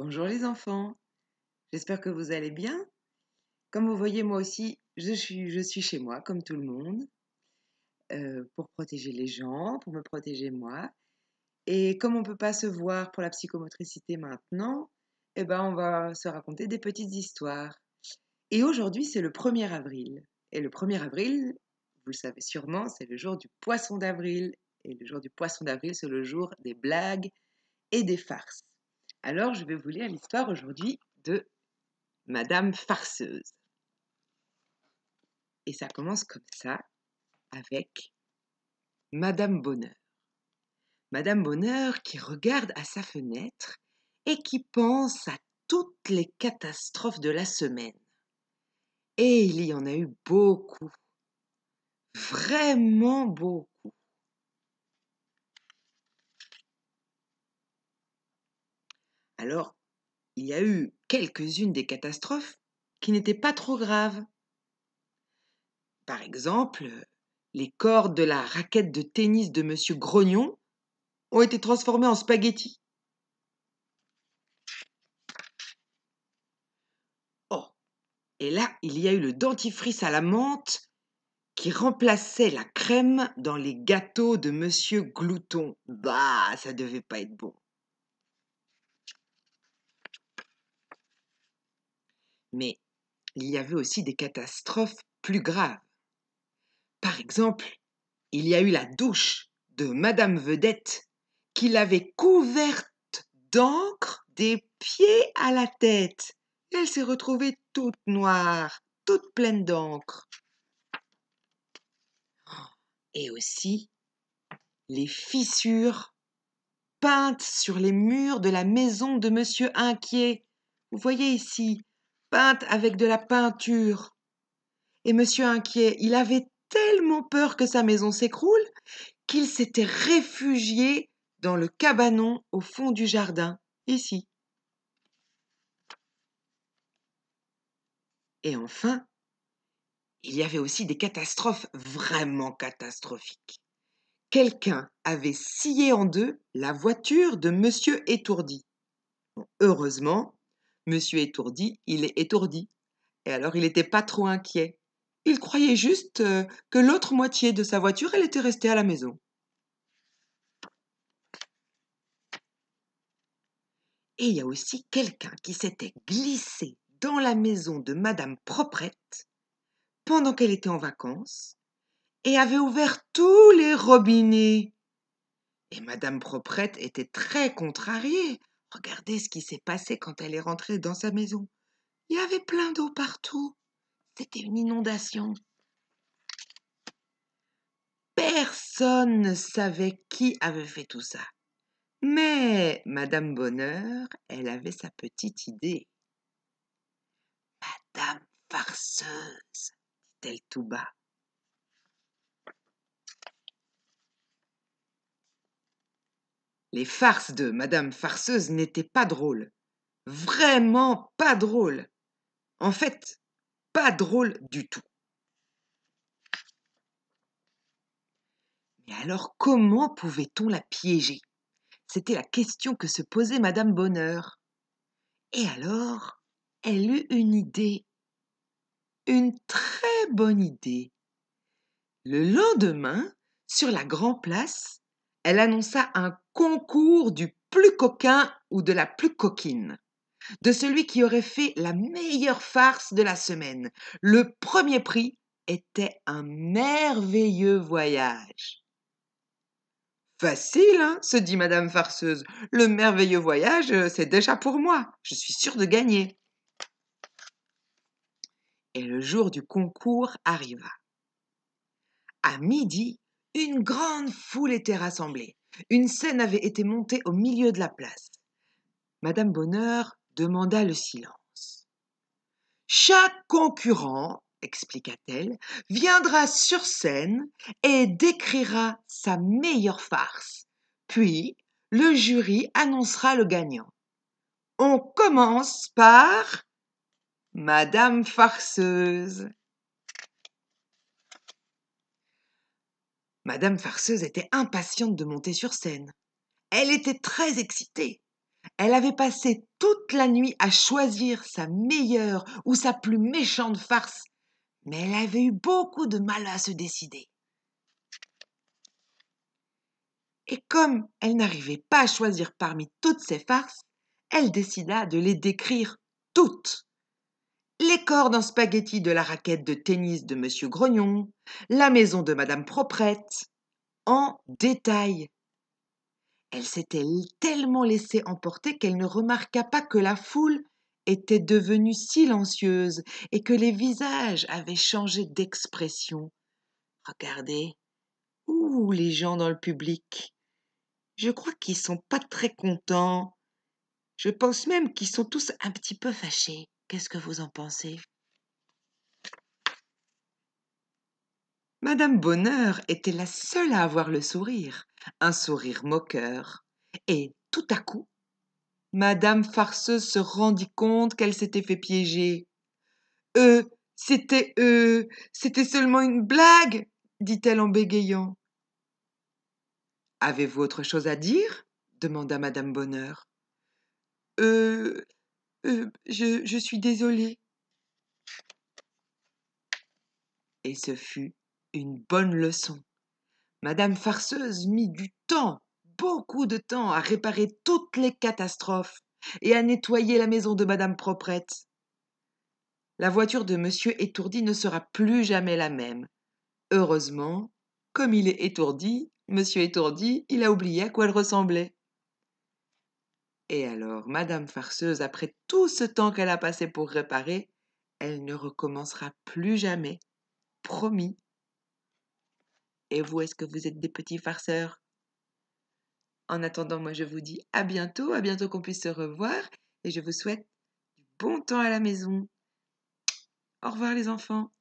Bonjour les enfants, j'espère que vous allez bien. Comme vous voyez, moi aussi, je suis, je suis chez moi, comme tout le monde, euh, pour protéger les gens, pour me protéger moi. Et comme on ne peut pas se voir pour la psychomotricité maintenant, eh ben on va se raconter des petites histoires. Et aujourd'hui, c'est le 1er avril. Et le 1er avril, vous le savez sûrement, c'est le jour du poisson d'avril. Et le jour du poisson d'avril, c'est le jour des blagues et des farces. Alors, je vais vous lire l'histoire aujourd'hui de Madame Farceuse. Et ça commence comme ça, avec Madame Bonheur. Madame Bonheur qui regarde à sa fenêtre et qui pense à toutes les catastrophes de la semaine. Et il y en a eu beaucoup. Vraiment beaucoup. Alors, il y a eu quelques-unes des catastrophes qui n'étaient pas trop graves. Par exemple, les cordes de la raquette de tennis de M. Grognon ont été transformées en spaghettis. Oh, et là, il y a eu le dentifrice à la menthe qui remplaçait la crème dans les gâteaux de Monsieur Glouton. Bah, ça devait pas être bon. Mais il y avait aussi des catastrophes plus graves. Par exemple, il y a eu la douche de Madame Vedette qui l'avait couverte d'encre des pieds à la tête. Elle s'est retrouvée toute noire, toute pleine d'encre. Et aussi les fissures peintes sur les murs de la maison de Monsieur Inquiet. Vous voyez ici peinte avec de la peinture. Et monsieur inquiet, il avait tellement peur que sa maison s'écroule qu'il s'était réfugié dans le cabanon au fond du jardin, ici. Et enfin, il y avait aussi des catastrophes vraiment catastrophiques. Quelqu'un avait scié en deux la voiture de Monsieur Étourdi. heureusement, Monsieur étourdi, il est étourdi. Et alors il n'était pas trop inquiet. Il croyait juste euh, que l'autre moitié de sa voiture, elle était restée à la maison. Et il y a aussi quelqu'un qui s'était glissé dans la maison de Madame Proprette pendant qu'elle était en vacances et avait ouvert tous les robinets. Et Madame Proprette était très contrariée Regardez ce qui s'est passé quand elle est rentrée dans sa maison. Il y avait plein d'eau partout. C'était une inondation. Personne ne savait qui avait fait tout ça. Mais Madame Bonheur, elle avait sa petite idée. Madame farceuse, dit-elle tout bas, Les farces de Madame Farceuse n'étaient pas drôles. Vraiment pas drôles. En fait, pas drôles du tout. Mais alors comment pouvait-on la piéger C'était la question que se posait Madame Bonheur. Et alors, elle eut une idée. Une très bonne idée. Le lendemain, sur la Grand Place, elle annonça un concours du plus coquin ou de la plus coquine, de celui qui aurait fait la meilleure farce de la semaine. Le premier prix était un merveilleux voyage. Facile, hein, se dit Madame Farceuse. Le merveilleux voyage, euh, c'est déjà pour moi. Je suis sûre de gagner. Et le jour du concours arriva. À midi, une grande foule était rassemblée. Une scène avait été montée au milieu de la place. Madame Bonheur demanda le silence. Chaque concurrent, expliqua-t-elle, viendra sur scène et décrira sa meilleure farce. Puis, le jury annoncera le gagnant. On commence par Madame Farceuse. Madame Farceuse était impatiente de monter sur scène. Elle était très excitée. Elle avait passé toute la nuit à choisir sa meilleure ou sa plus méchante farce, mais elle avait eu beaucoup de mal à se décider. Et comme elle n'arrivait pas à choisir parmi toutes ses farces, elle décida de les décrire toutes les cordes en spaghetti de la raquette de tennis de Monsieur Grognon, la maison de Madame Proprette, en détail. Elle s'était tellement laissée emporter qu'elle ne remarqua pas que la foule était devenue silencieuse et que les visages avaient changé d'expression. Regardez, où les gens dans le public. Je crois qu'ils sont pas très contents. Je pense même qu'ils sont tous un petit peu fâchés. Qu'est-ce que vous en pensez Madame Bonheur était la seule à avoir le sourire, un sourire moqueur, et tout à coup, Madame Farceuse se rendit compte qu'elle s'était fait piéger. Eux, c'était eux, c'était seulement une blague, dit-elle en bégayant. Avez-vous autre chose à dire demanda Madame Bonheur. Euh, euh, je, je suis désolée. Et ce fut une bonne leçon. Madame Farceuse mit du temps, beaucoup de temps, à réparer toutes les catastrophes et à nettoyer la maison de Madame Proprette. La voiture de Monsieur Étourdi ne sera plus jamais la même. Heureusement, comme il est étourdi, Monsieur Étourdi, il a oublié à quoi elle ressemblait. Et alors, Madame Farceuse, après tout ce temps qu'elle a passé pour réparer, elle ne recommencera plus jamais. Promis. Et vous, est-ce que vous êtes des petits farceurs En attendant, moi, je vous dis à bientôt, à bientôt qu'on puisse se revoir, et je vous souhaite du bon temps à la maison. Au revoir les enfants.